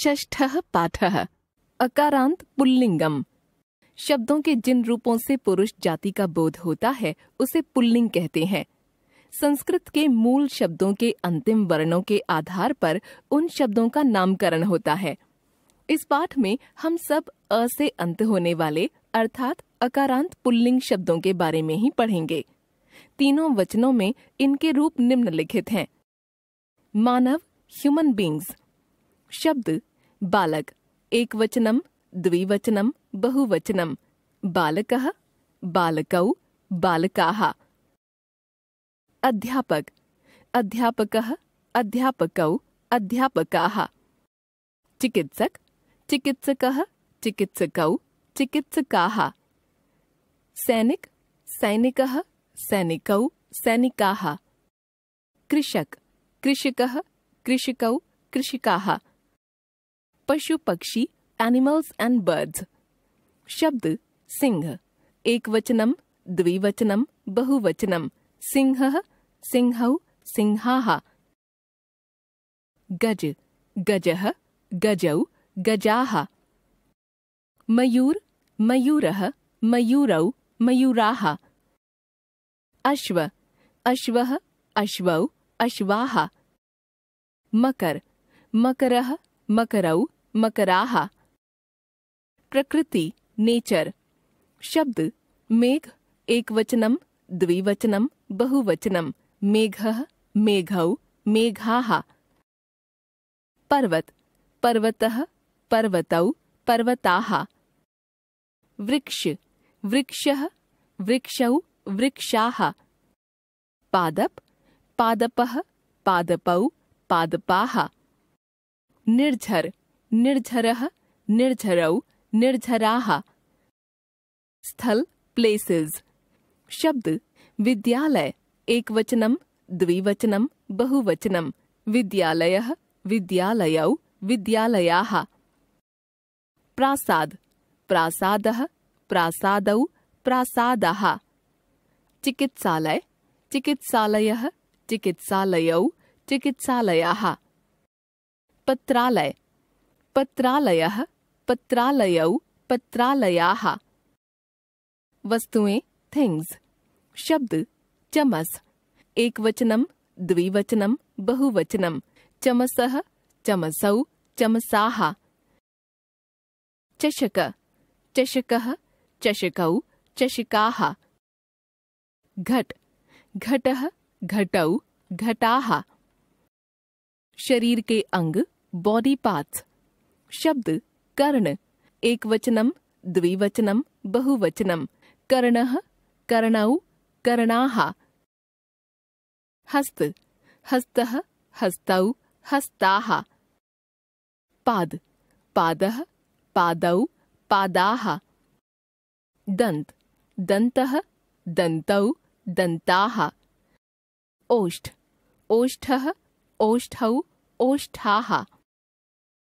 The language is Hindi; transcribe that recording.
षष्ठ पाठ अकारांत पुल्लिंगम शब्दों के जिन रूपों से पुरुष जाति का बोध होता है उसे पुल्लिंग कहते हैं संस्कृत के मूल शब्दों के अंतिम वर्णों के आधार पर उन शब्दों का नामकरण होता है इस पाठ में हम सब अ से अंत होने वाले अर्थात अकारांत पुल्लिंग शब्दों के बारे में ही पढ़ेंगे तीनों वचनों में इनके रूप निम्नलिखित हैं मानव ह्यूमन बींग्स शब्द बालक एक वचनम द्विवचनम बहुवचनम बालक बालकौ बालका अध्यापक अध्यापक अध्यापकौ अध्यापका चिकित्सक चिकित्सक चिकित्सकौ चिकित्सका सैनिक सैनिक सैनिकौ सैनिकाः कृषक कृषकः कृषकौ कृषिकाः पशु पक्षी एनिमल्स एंड बर्ड्स शब्द सिंह एक वचनम द्विवचनम बहुवचनम सिंह सिंह सिंहा गज गज गजौ गजा मयूर मयूर मयूरौ मयूरा अश्व अश्व अश्व अश्वा मकर मकर मकरौ मकराहा प्रकृति नेचर शब्द मेघ एक वचनम द्विवचनम बहुवचनम मेघ मेघौ मेघाः पर्वत पर्वतः पर्वतौ पर्वताः वृक्ष वृक्षः वृक्षौ वृक्षाः पादप पादपः पादपौ पादपाः निर्झर निर्झर निर्झरौ निर्झरा स्थल प्लेसेस शब्द विद्यालय एक वचनम द्विवचनम बहुवचनम विद्यालय विद्यालय विद्यालयाः प्रासाद प्रासाद प्रासाद प्रासाद चिकित्सालय चिकित्सालय चिकित्सालय चिकित्सालयाः पत्रालय पत्रालय पत्रालय पत्रालयाः वस्तुएं थिंग्स शब्द चमस एक वचनम द्विवचनम बहुवचनम चमस चमसौ चमसा चषक चषक चषकौ चषिका घट घट घटौ घटा शरीर के अंग बॉडी पार्ट्स शब्द कर्ण एक वचनम द्विवचनम बहुवचनम कर्ण कर्णौ कर्णाः हस्त हस्त हस्तौ हस्ता पाद पाद पादौ पादाः दंत दंत दन्तौ दंता ओष्ठ ओष्ठ ओष्ठौ ओष्ठा